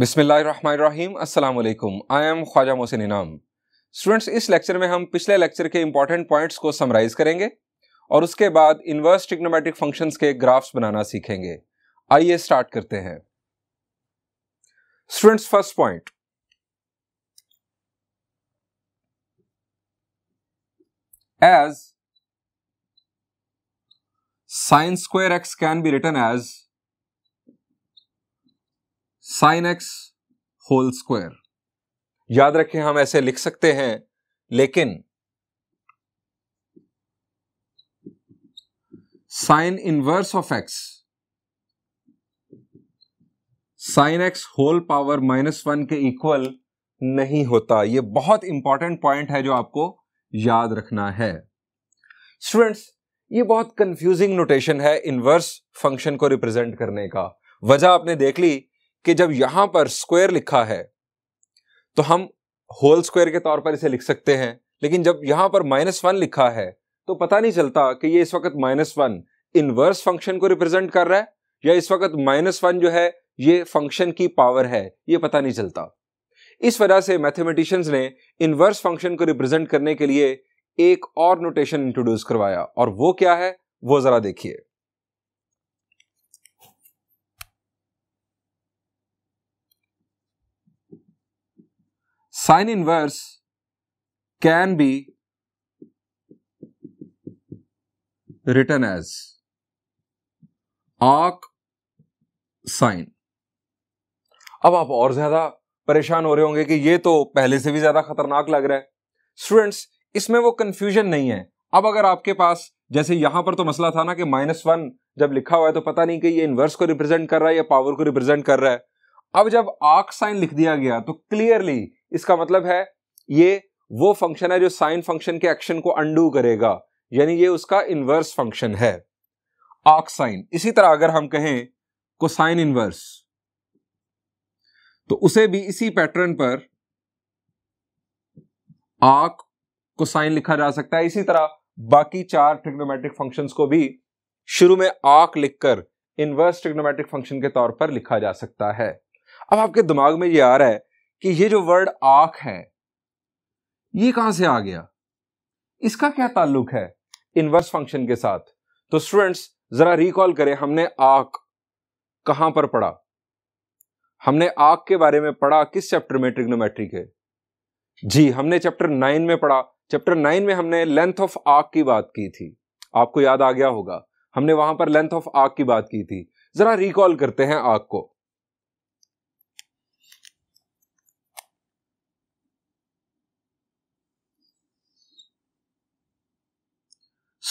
बिसमीम् अल्लाम I am Khwaja Mohsin इनाम students इस लेक्चर में हम पिछले लेक्चर के इंपॉर्टेंट पॉइंट्स को समराइज करेंगे और उसके बाद इन्वर्स टिग्नोमेटिक फंक्शंस के ग्राफ्स बनाना सीखेंगे आइए स्टार्ट करते हैं students first point as sine square x can be written as sine x whole square याद रखें हम ऐसे लिख सकते हैं लेकिन sine inverse of x sine x whole power minus one के इक्वल नहीं होता यह बहुत इंपॉर्टेंट पॉइंट है जो आपको याद रखना है स्टूडेंट्स ये बहुत कंफ्यूजिंग नोटेशन है इनवर्स फंक्शन को रिप्रेजेंट करने का वजह आपने देख ली कि जब यहां पर स्क्वायर लिखा है तो हम होल स्क्वायर के तौर पर इसे लिख सकते हैं लेकिन जब यहां पर माइनस वन लिखा है तो पता नहीं चलता कि ये इस वक्त माइनस वन इनवर्स फंक्शन को रिप्रेजेंट कर रहा है या इस वक्त माइनस वन जो है ये फंक्शन की पावर है ये पता नहीं चलता इस वजह से मैथमेटिशियंस ने इनवर्स फंक्शन को रिप्रेजेंट करने के लिए एक और नोटेशन इंट्रोड्यूस करवाया और वो क्या है वो जरा देखिए sine inverse can be written as arc sine अब आप और ज्यादा परेशान हो रहे होंगे कि ये तो पहले से भी ज्यादा खतरनाक लग रहा है स्टूडेंट्स इसमें वो कंफ्यूजन नहीं है अब अगर आपके पास जैसे यहां पर तो मसला था ना कि माइनस वन जब लिखा हुआ है तो पता नहीं कि ये इनवर्स को रिप्रेजेंट कर रहा है या पावर को रिप्रेजेंट कर रहा है अब जब आर्क साइन लिख दिया गया तो क्लियरली इसका मतलब है ये वो फंक्शन है जो साइन फंक्शन के एक्शन को अंडू करेगा यानी ये उसका इन्वर्स फंक्शन है आर्क साइन इसी तरह अगर हम कहें कोसाइन इन्वर्स तो उसे भी इसी पैटर्न पर आर्क कोसाइन लिखा जा सकता है इसी तरह बाकी चार ट्रिग्नोमेट्रिक फंक्शंस को भी शुरू में आर्क लिखकर इन्वर्स ट्रिग्नोमेट्रिक फंक्शन के तौर पर लिखा जा सकता है अब आपके दिमाग में ये आ रहा है कि ये जो वर्ड आंख है ये कहां से आ गया इसका क्या ताल्लुक है इनवर्स फंक्शन के साथ तो स्टूडेंट्स जरा रिकॉल करें हमने आंख कहां पर पढ़ा हमने आग के बारे में पढ़ा किस चैप्टर में ट्रिग्नोमेट्री के जी हमने चैप्टर नाइन में पढ़ा चैप्टर नाइन में हमने लेंथ ऑफ आग की बात की थी आपको याद आ गया होगा हमने वहां पर लेंथ ऑफ आग की बात की थी जरा रिकॉल करते हैं आग को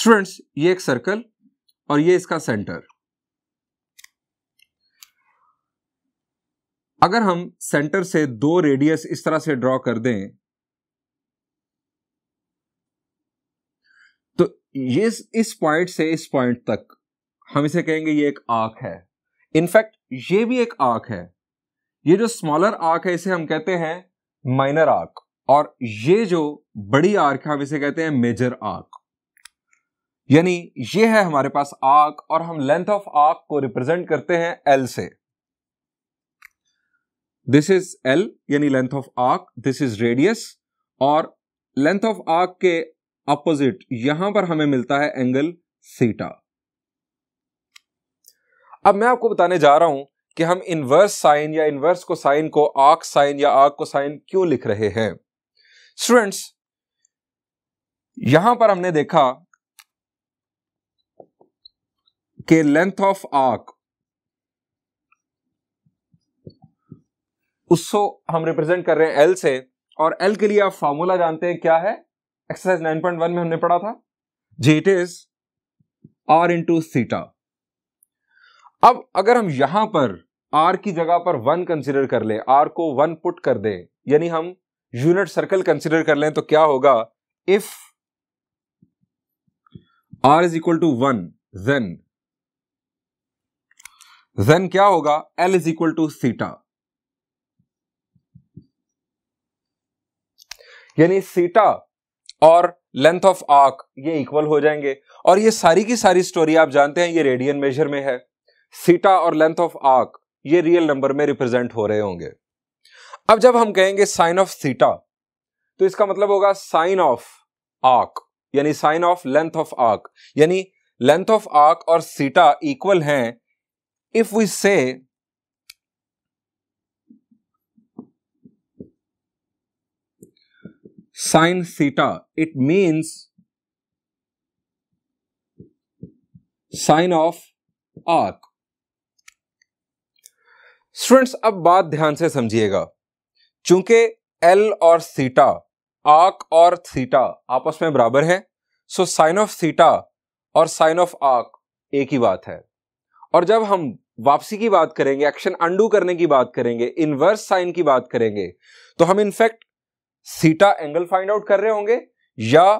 स्टूडेंट्स ये एक सर्कल और ये इसका सेंटर अगर हम सेंटर से दो रेडियस इस तरह से ड्रॉ कर दें तो ये इस पॉइंट से इस पॉइंट तक हम इसे कहेंगे ये एक आंख है इनफैक्ट ये भी एक आंख है ये जो स्मॉलर आर्क है इसे हम कहते हैं माइनर आर्क और ये जो बड़ी आर्क है हम इसे कहते हैं मेजर आर्क यानी ये है हमारे पास आर्क और हम लेंथ ऑफ आर्क को रिप्रेजेंट करते हैं एल से दिस इज एल यानी length of arc this is radius और लेंथ ऑफ आर्क के अपोजिट यहां पर हमें मिलता है एंगल सीटा अब मैं आपको बताने जा रहा हूं कि हम इनवर्स साइन या इनवर्स को साइन को आर्क साइन या आर्क को साइन क्यों लिख रहे हैं स्टूडेंट्स यहां पर हमने देखा के लेंथ ऑफ आर्क उसको हम रिप्रेजेंट कर रहे हैं एल से और एल के लिए आप फार्मूला जानते हैं क्या है एक्सरसाइज 9.1 में हमने पढ़ा था जी it is r into theta अब अगर हम यहां पर आर की जगह पर वन कंसिडर कर ले आर को वन पुट कर दे यानी हम यूनिट सर्कल कंसिडर कर लें तो क्या होगा if r is equal to one then then क्या होगा एल इज इक्वल टू सीटा यानी सीटा और लेंथ ऑफ आर्क ये इक्वल हो जाएंगे और ये सारी की सारी स्टोरी आप जानते हैं ये रेडियन मेजर में है सीटा और लेंथ ऑफ आर्क ये रियल नंबर में रिप्रेजेंट हो रहे होंगे अब जब हम कहेंगे साइन ऑफ सीटा तो इसका मतलब होगा साइन ऑफ आर्क यानी sine of length of arc यानी लेंथ ऑफ आर्क और सीटा इक्वल हैं if we say sin theta, it means sin of arc. Students अब बात ध्यान से समझिएगा चूंकि एल और सीटा आर्क और थीटा आपस में बराबर है सो साइन ऑफ सीटा और साइन ऑफ आर्क एक ही बात है और जब हम वापसी की बात करेंगे एक्शन अंडू करने की बात करेंगे इनवर्स साइन की बात करेंगे तो हम इनफैक्ट सीटा एंगल फाइंड आउट कर रहे होंगे या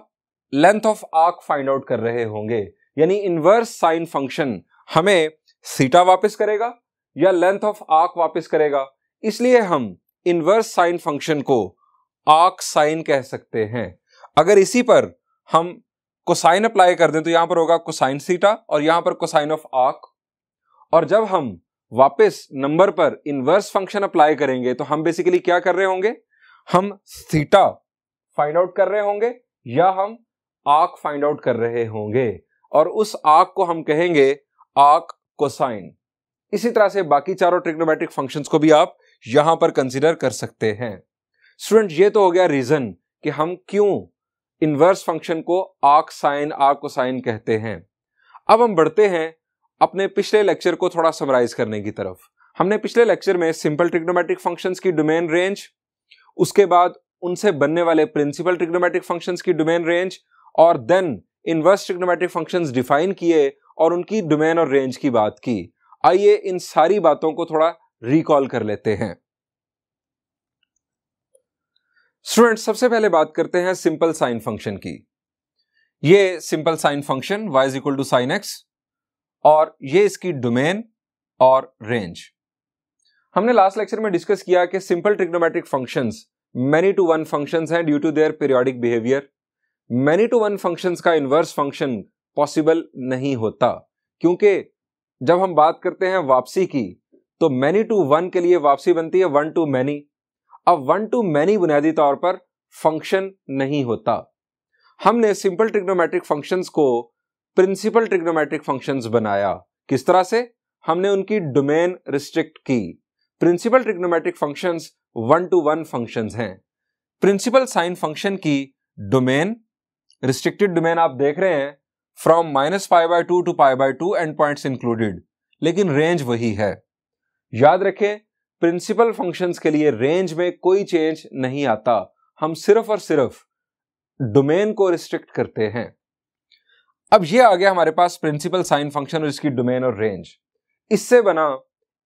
length of arc find out कर रहे होंगे यानी इनवर्स साइन फंक्शन हमें सीटा वापस करेगा या लेंथ ऑफ आर्क वापस करेगा इसलिए हम इनवर्स साइन फंक्शन को आर्क साइन कह सकते हैं अगर इसी पर हम कोसाइन अप्लाई कर दें तो यहां पर होगा कोसाइन सीटा और यहां पर कोसाइन ऑफ आर्क और जब हम वापस नंबर पर इनवर्स फंक्शन अप्लाई करेंगे तो हम बेसिकली क्या कर रहे होंगे हम सीटा फाइंड आउट कर रहे होंगे या हम आर्क फाइंड आउट कर रहे होंगे और उस आर्क को हम कहेंगे आर्क कोसाइन इसी तरह से बाकी चारों ट्रिग्नोमेट्रिक फंक्शंस को भी आप यहां पर कंसिडर कर सकते हैं स्टूडेंट ये तो हो गया रीजन कि हम क्यों इनवर्स फंक्शन को आर्क साइन आर्क कोसाइन कहते हैं अब हम बढ़ते हैं अपने पिछले लेक्चर को थोड़ा समराइज करने की तरफ हमने पिछले लेक्चर में सिंपल ट्रिग्नोमेट्रिक फंक्शंस की डोमेन रेंज उसके बाद उनसे बनने वाले प्रिंसिपल ट्रिग्नोमेट्रिक फंक्शंस की डोमेन रेंज और then inverse trigonometric functions define किए और उनकी डोमेन और रेंज की बात की आइए इन सारी बातों को थोड़ा रिकॉल कर लेते हैं स्टूडेंट सबसे पहले बात करते हैं सिंपल साइन फंक्शन की ये simple sine function y is equal to sine x और ये इसकी डोमेन और रेंज हमने लास्ट लेक्चर में डिस्कस किया कि simple trigonometric functions many to one functions हैं due to their periodic behaviour many to one functions का इन्वर्स फंक्शन पॉसिबल नहीं होता क्योंकि जब हम बात करते हैं वापसी की तो मैनी टू वन के लिए वापसी बनती है वन टू मैनी अब वन टू मैनी बुनियादी तौर पर फंक्शन नहीं होता हमने सिंपल ट्रिग्नोमेट्रिक फंक्शंस को प्रिंसिपल ट्रिग्नोमेट्रिक फंक्शंस बनाया किस तरह से हमने उनकी डोमेन रिस्ट्रिक्ट की principal trigonometric functions one to one functions हैं प्रिंसिपल साइन फंक्शन की डोमेन रिस्ट्रिक्टेड डोमेन आप देख रहे हैं from minus five by two to five by two end point included लेकिन रेंज वही है याद रखें प्रिंसिपल फंक्शंस के लिए रेंज में कोई चेंज नहीं आता हम सिर्फ और सिर्फ डोमेन को रिस्ट्रिक्ट करते हैं अब ये आ गया हमारे पास प्रिंसिपल साइन फंक्शन और इसकी डोमेन और रेंज इससे बना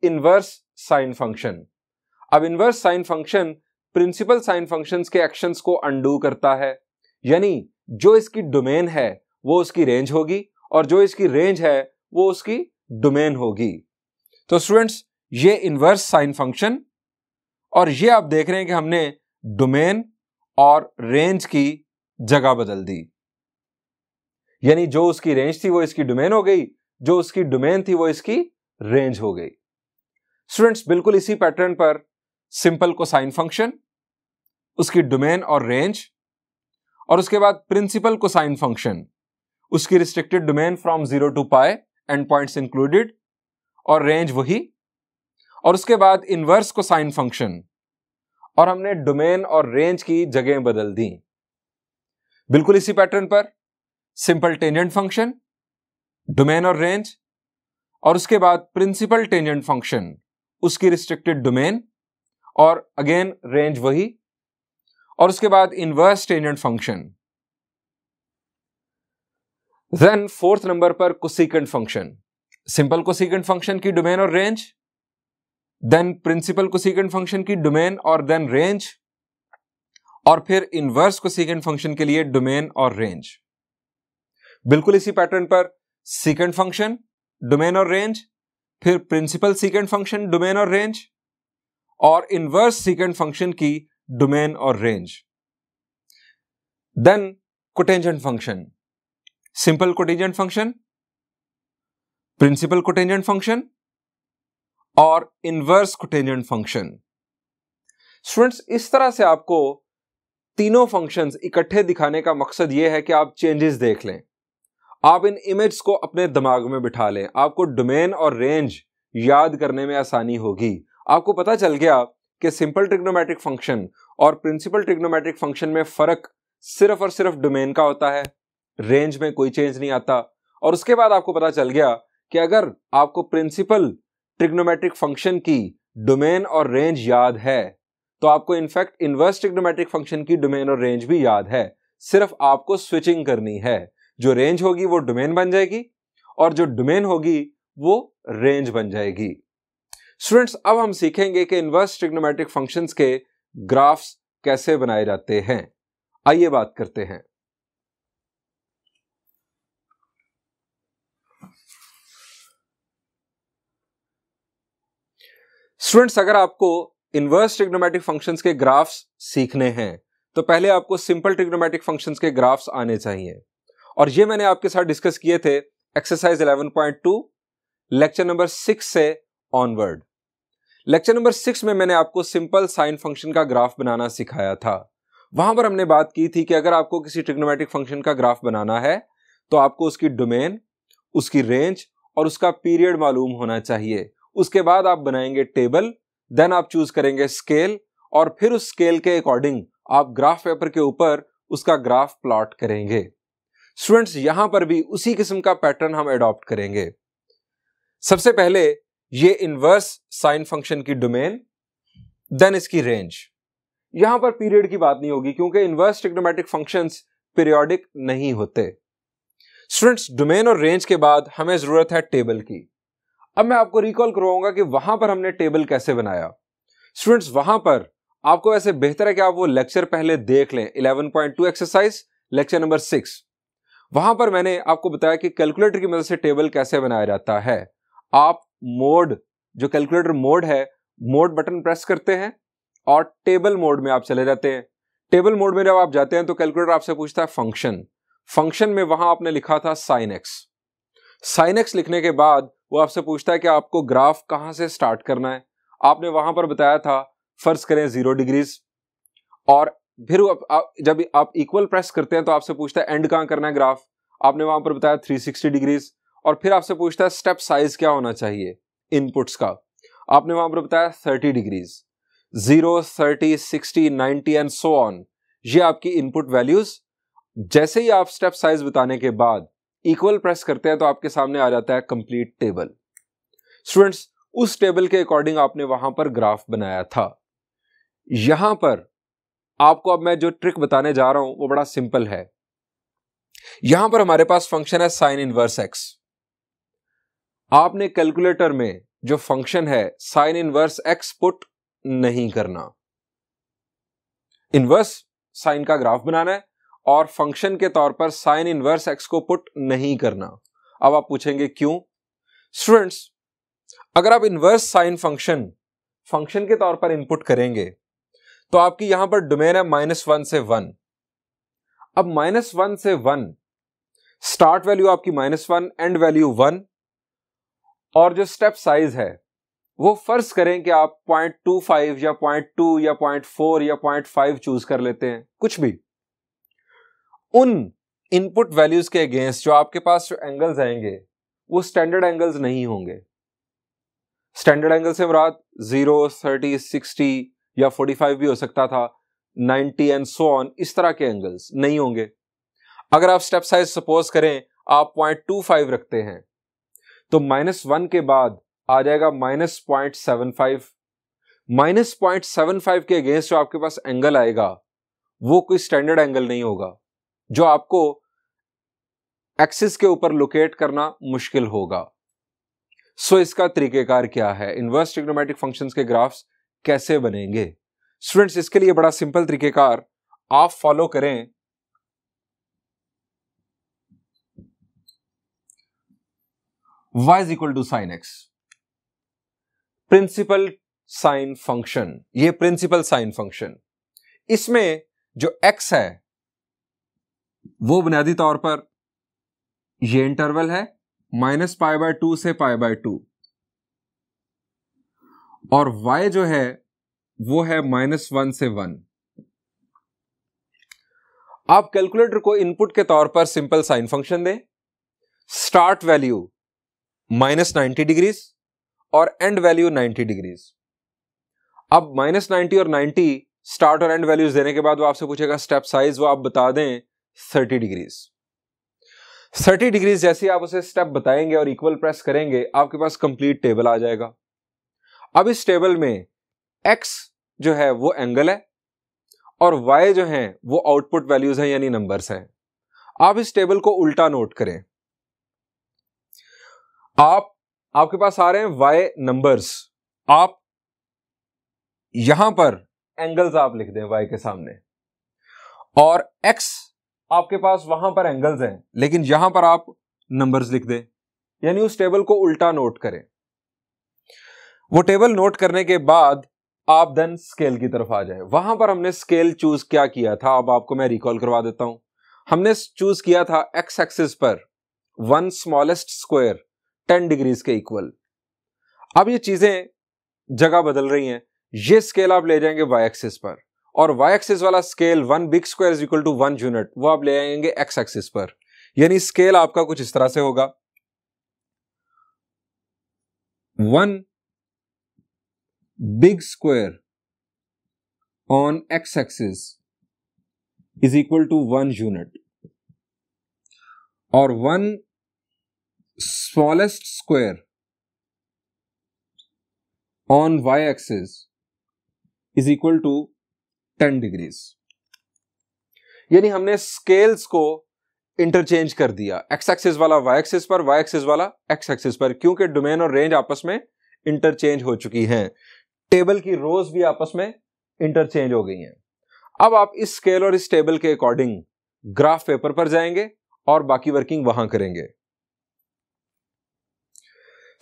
इनवर्स साइन फंक्शन अब inverse sine function principal sine function के एक्शन को अंडू करता है यानी जो इसकी डोमेन है वो उसकी रेंज होगी और जो इसकी रेंज है वो उसकी डोमेन होगी तो स्टूडेंट्स ये इनवर्स साइन फंक्शन और ये आप देख रहे हैं कि हमने डोमेन और रेंज की जगह बदल दी यानी जो उसकी रेंज थी वो इसकी डोमेन हो गई जो उसकी डोमेन थी वो इसकी रेंज हो गई स्टूडेंट्स बिल्कुल इसी पैटर्न पर सिंपल को साइन फंक्शन उसकी डोमेन और रेंज और उसके बाद प्रिंसिपल को साइन फंक्शन उसकी restricted domain from zero to pi end point included और रेंज वही और उसके बाद इनवर्स को साइन फंक्शन और हमने डोमेन और रेंज की जगह बदल दी बिल्कुल इसी पैटर्न पर सिंपल टेंजेंट फंक्शन डोमेन और रेंज और उसके बाद प्रिंसिपल टेंजेंट फंक्शन उसकी रिस्ट्रिक्टेड डोमेन और अगेन रेंज वही और उसके बाद inverse tangent function then fourth number पर cosecant function simple cosecant function की डोमेन और range then principal cosecant function की डोमेन और देन रेंज और फिर इनवर्स कोसिकेंट फंक्शन के लिए डोमेन और रेंज बिल्कुल इसी पैटर्न पर सीकेंड फंक्शन डोमेन और रेंज फिर प्रिंसिपल सीकेंड फंक्शन डोमेन और रेंज और इनवर्स सीकेंड फंक्शन की डोमेन और range then cotangent function simple cotangent function principal cotangent function और इनवर्स कोटेंजेंट फंक्शन स्टूडेंट्स इस तरह से आपको तीनों फंक्शंस इकट्ठे दिखाने का मकसद यह है कि आप चेंजेस देख लें आप इन इमेज को अपने दिमाग में बिठा लें आपको डोमेन और रेंज याद करने में आसानी होगी आपको पता चल गया कि सिंपल ट्रिग्नोमेट्रिक फंक्शन और प्रिंसिपल ट्रिग्नोमेट्रिक फंक्शन में फर्क सिर्फ और सिर्फ डोमेन का होता है रेंज में कोई चेंज नहीं आता और उसके बाद आपको पता चल गया कि अगर आपको प्रिंसिपल ट्रिग्नोमेट्रिक फंक्शन की डोमेन और रेंज याद है तो आपको इनफैक्ट इनवर्स ट्रिग्नोमेट्रिक फंक्शन की डोमेन और रेंज भी याद है सिर्फ आपको स्विचिंग करनी है जो रेंज होगी वो डोमेन बन जाएगी और जो डोमेन होगी वो रेंज बन जाएगी स्टूडेंट्स अब हम सीखेंगे कि इन्वर्स ट्रिग्नोमेट्रिक फंक्शंस के ग्राफ्स कैसे बनाए जाते हैं आइए बात करते हैं स्टूडेंट्स अगर आपको इन्वर्स ट्रिग्नोमेट्रिक फंक्शंस के ग्राफ्स सीखने हैं तो पहले आपको सिंपल ट्रिग्नोमेट्रिक फंक्शंस के ग्राफ्स आने चाहिए और ये मैंने आपके साथ डिस्कस किए थे एक्सरसाइज 11.2 लेक्चर नंबर सिक्स से ऑनवर्ड लेक्चर नंबर सिक्स में मैंने आपको सिंपल साइन फंक्शन का ग्राफ बनाना सिखाया था वहां पर हमने बात की थी कि अगर आपको किसी ट्रिग्नोमेटिक फंक्शन का ग्राफ बनाना है तो आपको उसकी डोमेन उसकी रेंज और उसका पीरियड मालूम होना चाहिए उसके बाद आप बनाएंगे टेबल देन आप चूज करेंगे स्केल और फिर उस स्केल के अकॉर्डिंग आप ग्राफ पेपर के ऊपर उसका ग्राफ प्लॉट करेंगे स्टूडेंट्स यहां पर भी उसी किस्म का पैटर्न हम एडॉप्ट करेंगे सबसे पहले ये इनवर्स साइन फंक्शन की डोमेन देन इसकी रेंज यहां पर पीरियड की बात नहीं होगी क्योंकि इन्वर्स टिग्नोमेटिक फंक्शन पीरियोडिक नहीं होते स्टूडेंट्स डोमेन और रेंज के बाद हमें जरूरत है टेबल की अब मैं आपको रिकॉल करवाऊंगा कि वहां पर हमने टेबल कैसे बनाया स्टूडेंट्स वहां पर आपको वैसे बेहतर है कि आप वो लेक्चर पहले देख लें 11.2 एक्सरसाइज लेक्चर नंबर सिक्स वहां पर मैंने आपको बताया कि कैलकुलेटर की मदद से टेबल कैसे बनाया जाता है आप मोड जो कैलकुलेटर मोड है मोड बटन प्रेस करते हैं और टेबल मोड में आप चले जाते हैं टेबल मोड में जब आप जाते हैं तो कैलकुलेटर आपसे पूछता है फंक्शन फंक्शन में वहां आपने लिखा था साइन एक्स साइन एक्स लिखने के बाद वो आपसे पूछता है कि आपको ग्राफ कहां से स्टार्ट करना है आपने वहां पर बताया था फर्ज करें जीरो डिग्रीज और फिर आप, जब आप इक्वल प्रेस करते हैं तो आपसे पूछता है एंड कहाँ करना है ग्राफ आपने वहां पर बताया 360 डिग्रीज और फिर आपसे पूछता है स्टेप साइज क्या होना चाहिए इनपुट्स का आपने वहां पर बताया 30 डिग्रीज 0, 30, 60, 90 एंड सो ऑन ये आपकी इनपुट वैल्यूज जैसे ही आप स्टेप साइज बताने के बाद इक्वल प्रेस करते हैं तो आपके सामने आ जाता है कंप्लीट टेबल स्टूडेंट्स उस टेबल के अकॉर्डिंग आपने वहां पर ग्राफ बनाया था यहां पर आपको अब मैं जो ट्रिक बताने जा रहा हूं वो बड़ा सिंपल है यहां पर हमारे पास फंक्शन है साइन इनवर्स एक्स आपने कैलकुलेटर में जो फंक्शन है साइन इनवर्स एक्स पुट नहीं करना इनवर्स साइन का ग्राफ बनाना है और फंक्शन के तौर पर साइन इनवर्स एक्स को पुट नहीं करना अब आप पूछेंगे क्यों स्टूडेंट्स अगर आप इनवर्स साइन फंक्शन फंक्शन के तौर पर इनपुट करेंगे तो आपकी यहां पर डोमेन है माइनस वन से वन अब माइनस वन से वन स्टार्ट वैल्यू आपकी minus one end value one और जो स्टेप साइज है वो फर्ज करें कि आप पॉइंट टू फाइव या पॉइंट टू या पॉइंट फोर या पॉइंट फाइव चूज कर लेते हैं कुछ भी उन इनपुट वैल्यूज के अगेंस्ट जो आपके पास जो एंगल्स आएंगे वो स्टैंडर्ड एंगल्स नहीं होंगे स्टैंडर्ड एंगल से मुराद जीरो थर्टी सिक्सटी या 45 भी हो सकता था 90 एंड सो ऑन इस तरह के एंगल्स नहीं होंगे अगर आप स्टेप साइज सपोज करें आप पॉइंट टू फाइव रखते हैं तो माइनस वन के बाद आ जाएगा minus point seven five minus point seven five के अगेंस्ट जो आपके पास एंगल आएगा वो कोई स्टैंडर्ड एंगल नहीं होगा जो आपको एक्सिस के ऊपर लोकेट करना मुश्किल होगा सो so इसका तरीकेकार क्या है इन्वर्स ट्रिग्नोमेट्रिक फंक्शंस के ग्राफ्स कैसे बनेंगे स्टूडेंट्स इसके लिए बड़ा सिंपल तरीकेकार आप फॉलो करें y is equal to sine x principal sine function ये प्रिंसिपल साइन फंक्शन इसमें जो x है वो बुनियादी तौर पर ये इंटरवल है माइनस पाई बाय टू से पाई बाय टू और y जो है वो है माइनस वन से वन आप कैलकुलेटर को इनपुट के तौर पर सिंपल साइन फंक्शन दें start value minus ninety degrees और एंड वैल्यू नाइन्टी डिग्रीज अब माइनस नाइन्टी और नाइन्टी स्टार्ट और एंड वैल्यूज देने के बाद वो आपसे पूछेगा स्टेप साइज वो आप बता दें थर्टी डिग्रीज थर्टी डिग्रीज जैसे आप उसे स्टेप बताएंगे और इक्वल प्रेस करेंगे आपके पास कंप्लीट टेबल आ जाएगा अब इस टेबल में एक्स जो है वो एंगल है और वाई जो है वो आउटपुट वैल्यूज है यानी नंबर्स है आप इस टेबल को उल्टा नोट करें आप आपके पास आ रहे हैं वाई नंबर्स आप यहां पर एंगल्स आप लिख दें वाई के सामने और एक्स आपके पास वहां पर एंगल्स हैं लेकिन यहां पर आप नंबर्स लिख दें यानी उस टेबल को उल्टा नोट करें वो टेबल नोट करने के बाद आप देन स्केल की तरफ आ जाए वहां पर हमने स्केल चूज क्या किया था अब आपको मैं रिकॉल करवा देता हूं हमने चूज किया था एक्स एक्सिस पर one smallest square ten degrees के इक्वल अब ये चीजें जगह बदल रही हैं ये स्केल आप ले जाएंगे वाई एक्सिस पर और वाई एक्सिस वाला scale one big square is equal to one unit वो आप ले जाएंगे एक्स एक्सिस पर यानी स्केल आपका कुछ इस तरह से होगा one big square on x axis is equal to 1 unit or one smallest square on y axis is equal to 10 degrees यानी हमने स्केल्स को इंटरचेंज कर दिया एक्स एक्सिस वाला वाई एक्सिस पर वाई एक्सिस वाला एक्स एक्सिस पर क्योंकि डोमेन और रेंज आपस में इंटरचेंज हो चुकी हैं टेबल की रोज भी आपस में इंटरचेंज हो गई हैं अब आप इस स्केल और इस टेबल के अकॉर्डिंग ग्राफ पेपर पर जाएंगे और बाकी वर्किंग वहां करेंगे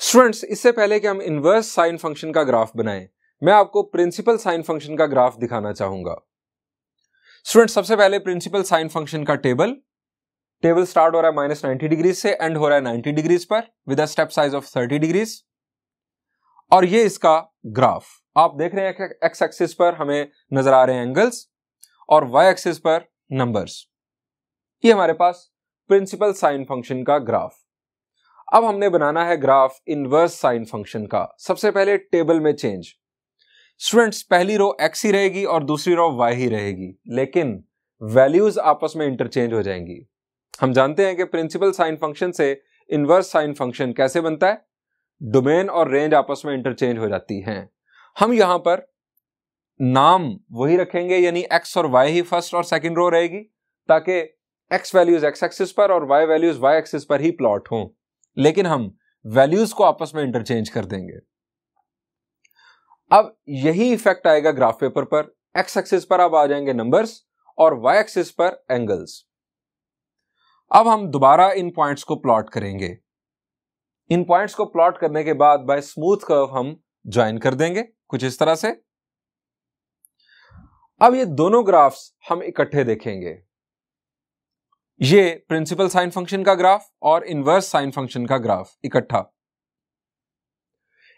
स्टूडेंट्स इससे पहले कि हम इन्वर्स साइन फंक्शन का ग्राफ बनाएं मैं आपको प्रिंसिपल साइन फंक्शन का ग्राफ दिखाना चाहूंगा स्टूडेंट सबसे पहले प्रिंसिपल साइन फंक्शन का टेबल टेबल स्टार्ट हो रहा है माइनस नाइनटी डिग्रीज से एंड हो रहा है नाइनटी डिग्रीज पर with step size of thirty degrees और ये इसका ग्राफ आप देख रहे हैं एक्स एक्सिस पर हमें नजर आ रहे हैं एंगल्स और वाई एक्सिस पर नंबर्स ये हमारे पास प्रिंसिपल साइन फंक्शन का ग्राफ अब हमने बनाना है ग्राफ इनवर्स साइन फंक्शन का सबसे पहले टेबल में चेंज स्टूडेंट्स पहली रो एक्स ही रहेगी और दूसरी रो वाई ही रहेगी लेकिन वैल्यूज आपस में इंटरचेंज हो जाएंगी हम जानते हैं कि प्रिंसिपल साइन फंक्शन से इनवर्स साइन फंक्शन कैसे बनता है डोमेन और रेंज आपस में इंटरचेंज हो जाती हैं हम यहां पर नाम वही रखेंगे यानी एक्स और वाई ही फर्स्ट और सेकेंड रो रहेगी ताकि एक्स वैल्यूज एक्स एक्सिस पर और वाई वैल्यूज वाई एक्सिस पर ही प्लॉट हों लेकिन हम वैल्यूज को आपस में इंटरचेंज कर देंगे अब यही इफेक्ट आएगा ग्राफ पेपर पर एक्स एक्सिस पर अब आ जाएंगे नंबर्स और वाई एक्सिस पर एंगल्स अब हम दोबारा इन पॉइंट्स को प्लॉट करेंगे इन पॉइंट्स को प्लॉट करने के बाद बाय स्मूथ कर्व हम ज्वाइन कर देंगे कुछ इस तरह से अब ये दोनों ग्राफ्स हम इकट्ठे देखेंगे ये प्रिंसिपल साइन फंक्शन का ग्राफ और इनवर्स साइन फंक्शन का ग्राफ इकट्ठा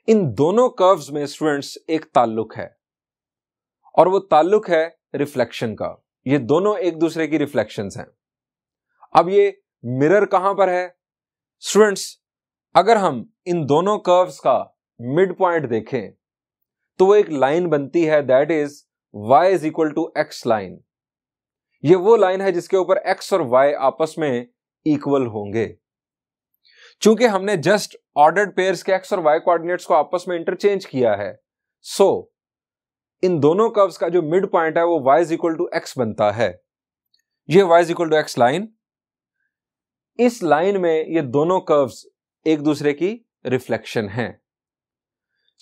इन दोनों कर्व्स में स्टूडेंट्स एक ताल्लुक है और वो ताल्लुक है रिफ्लेक्शन का ये दोनों एक दूसरे की रिफ्लेक्शंस हैं अब ये मिरर कहां पर है स्टूडेंट्स अगर हम इन दोनों कर्व्स का मिड पॉइंट देखें तो वो एक लाइन बनती है that is y is equal to x line ये वो लाइन है जिसके ऊपर एक्स और वाई आपस में इक्वल होंगे चूंकि हमने जस्ट ऑर्डर्ड पेयर्स के एक्स और वाई कोऑर्डिनेट्स को आपस में इंटरचेंज किया है सो so, इन दोनों कर्व्स का जो मिड पॉइंट है वो y is equal to x बनता है ये y is equal to x line इस लाइन में ये दोनों कर्व्स एक दूसरे की रिफ्लेक्शन है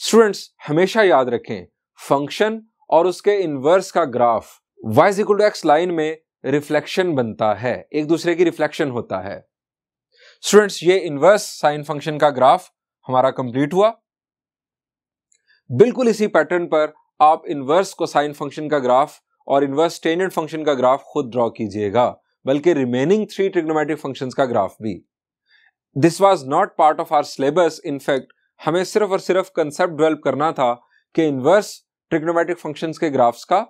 स्टूडेंट्स हमेशा याद रखें फंक्शन और उसके इनवर्स का graph y equal to x line में रिफ्लेक्शन बनता है एक दूसरे की रिफ्लेक्शन होता है स्टूडेंट्स ये इनवर्स साइन फंक्शन का ग्राफ हमारा कंप्लीट हुआ बिल्कुल इसी पैटर्न पर आप इनवर्स को साइन फंक्शन का ग्राफ और इन्वर्स टेंजेंट फंक्शन का ग्राफ खुद ड्रॉ कीजिएगा बल्कि रिमेनिंग थ्री ट्रिग्नोमेट्रिक फंक्शंस का ग्राफ भी this was not part of our syllabus in fact हमें सिर्फ और सिर्फ कंसेप्ट डेवलप करना था कि इनवर्स ट्रिग्नोमेटिक फंक्शन के ग्राफ्स का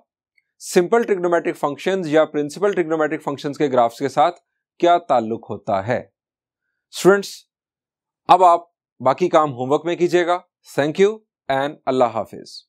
सिंपल ट्रिग्नोमेटिक फंक्शन या प्रिंसिपल ट्रिग्नोमेटिक फंक्शन के ग्राफ्स के साथ क्या ताल्लुक होता है स्टूडेंट्स अब आप बाकी काम होमवर्क में कीजिएगा थैंक यू एंड अल्लाह हाफिज़